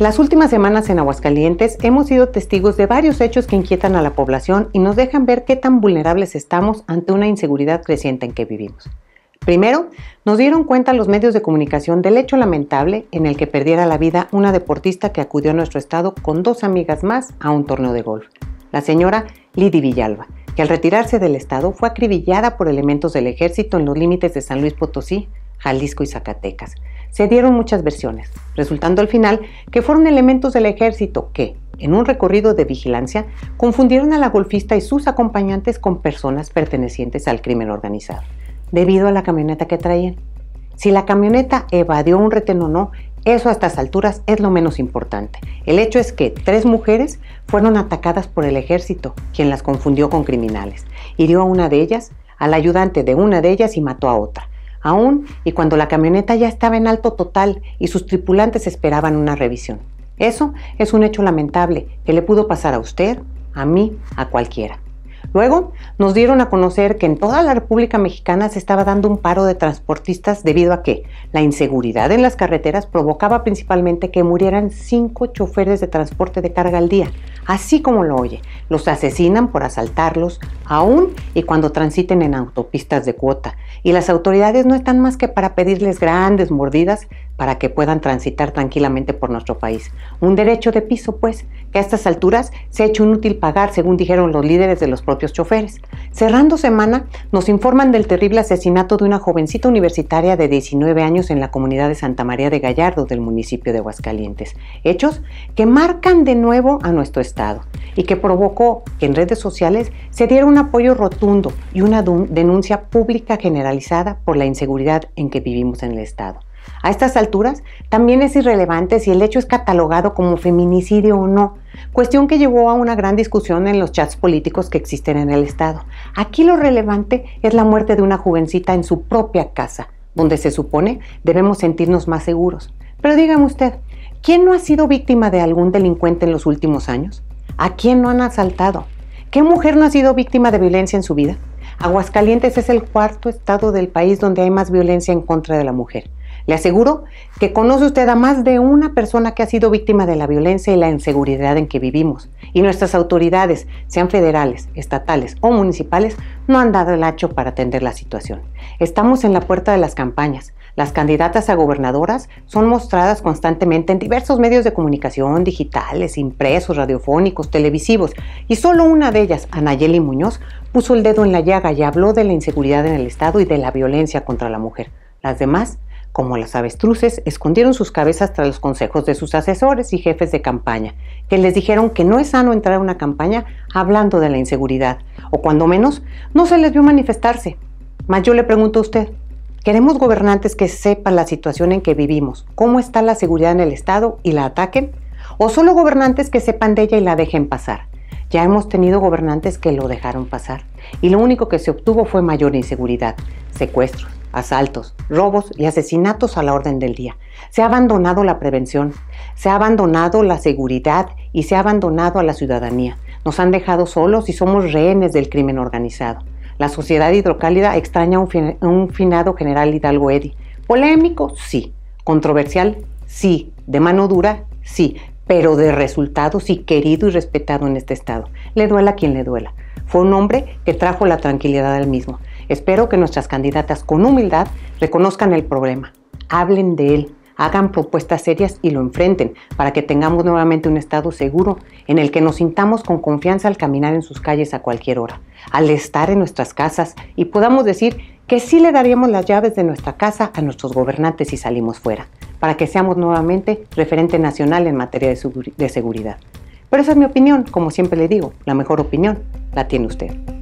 Las últimas semanas en Aguascalientes hemos sido testigos de varios hechos que inquietan a la población y nos dejan ver qué tan vulnerables estamos ante una inseguridad creciente en que vivimos. Primero, nos dieron cuenta los medios de comunicación del hecho lamentable en el que perdiera la vida una deportista que acudió a nuestro estado con dos amigas más a un torneo de golf, la señora Lidi Villalba, que al retirarse del estado fue acribillada por elementos del ejército en los límites de San Luis Potosí, Jalisco y Zacatecas. Se dieron muchas versiones, resultando al final que fueron elementos del ejército que, en un recorrido de vigilancia, confundieron a la golfista y sus acompañantes con personas pertenecientes al crimen organizado, debido a la camioneta que traían. Si la camioneta evadió un retén o no, eso a estas alturas es lo menos importante. El hecho es que tres mujeres fueron atacadas por el ejército, quien las confundió con criminales. Hirió a una de ellas, al ayudante de una de ellas y mató a otra aún y cuando la camioneta ya estaba en alto total y sus tripulantes esperaban una revisión. Eso es un hecho lamentable que le pudo pasar a usted, a mí, a cualquiera. Luego nos dieron a conocer que en toda la República Mexicana se estaba dando un paro de transportistas debido a que la inseguridad en las carreteras provocaba principalmente que murieran cinco choferes de transporte de carga al día, así como lo oye. Los asesinan por asaltarlos, aún y cuando transiten en autopistas de cuota. Y las autoridades no están más que para pedirles grandes mordidas para que puedan transitar tranquilamente por nuestro país. Un derecho de piso, pues, que a estas alturas se ha hecho inútil pagar, según dijeron los líderes de los propios choferes. Cerrando semana, nos informan del terrible asesinato de una jovencita universitaria de 19 años en la comunidad de Santa María de Gallardo del municipio de Aguascalientes. Hechos que marcan de nuevo a nuestro estado Estado y que provocó que en redes sociales se diera un apoyo rotundo y una denuncia pública generalizada por la inseguridad en que vivimos en el Estado. A estas alturas también es irrelevante si el hecho es catalogado como feminicidio o no, cuestión que llevó a una gran discusión en los chats políticos que existen en el Estado. Aquí lo relevante es la muerte de una jovencita en su propia casa, donde se supone debemos sentirnos más seguros. Pero dígame usted, ¿Quién no ha sido víctima de algún delincuente en los últimos años? ¿A quién no han asaltado? ¿Qué mujer no ha sido víctima de violencia en su vida? Aguascalientes es el cuarto estado del país donde hay más violencia en contra de la mujer. Le aseguro que conoce usted a más de una persona que ha sido víctima de la violencia y la inseguridad en que vivimos. Y nuestras autoridades, sean federales, estatales o municipales, no han dado el hacho para atender la situación. Estamos en la puerta de las campañas. Las candidatas a gobernadoras son mostradas constantemente en diversos medios de comunicación, digitales, impresos, radiofónicos, televisivos, y solo una de ellas, Anayeli Muñoz, puso el dedo en la llaga y habló de la inseguridad en el Estado y de la violencia contra la mujer. Las demás, como las avestruces, escondieron sus cabezas tras los consejos de sus asesores y jefes de campaña, que les dijeron que no es sano entrar a una campaña hablando de la inseguridad, o cuando menos, no se les vio manifestarse. Mas yo le pregunto a usted, Queremos gobernantes que sepan la situación en que vivimos, cómo está la seguridad en el Estado y la ataquen, o solo gobernantes que sepan de ella y la dejen pasar. Ya hemos tenido gobernantes que lo dejaron pasar y lo único que se obtuvo fue mayor inseguridad, secuestros, asaltos, robos y asesinatos a la orden del día. Se ha abandonado la prevención, se ha abandonado la seguridad y se ha abandonado a la ciudadanía. Nos han dejado solos y somos rehenes del crimen organizado. La sociedad hidrocálida extraña un, un finado general Hidalgo Eddy. Polémico, sí. Controversial, sí. De mano dura, sí. Pero de resultados y querido y respetado en este estado. Le duela a quien le duela. Fue un hombre que trajo la tranquilidad al mismo. Espero que nuestras candidatas con humildad reconozcan el problema, hablen de él, hagan propuestas serias y lo enfrenten para que tengamos nuevamente un Estado seguro en el que nos sintamos con confianza al caminar en sus calles a cualquier hora, al estar en nuestras casas y podamos decir que sí le daríamos las llaves de nuestra casa a nuestros gobernantes si salimos fuera, para que seamos nuevamente referente nacional en materia de, seguridad. Pero esa es mi opinión, como siempre le digo, la mejor opinión la tiene usted.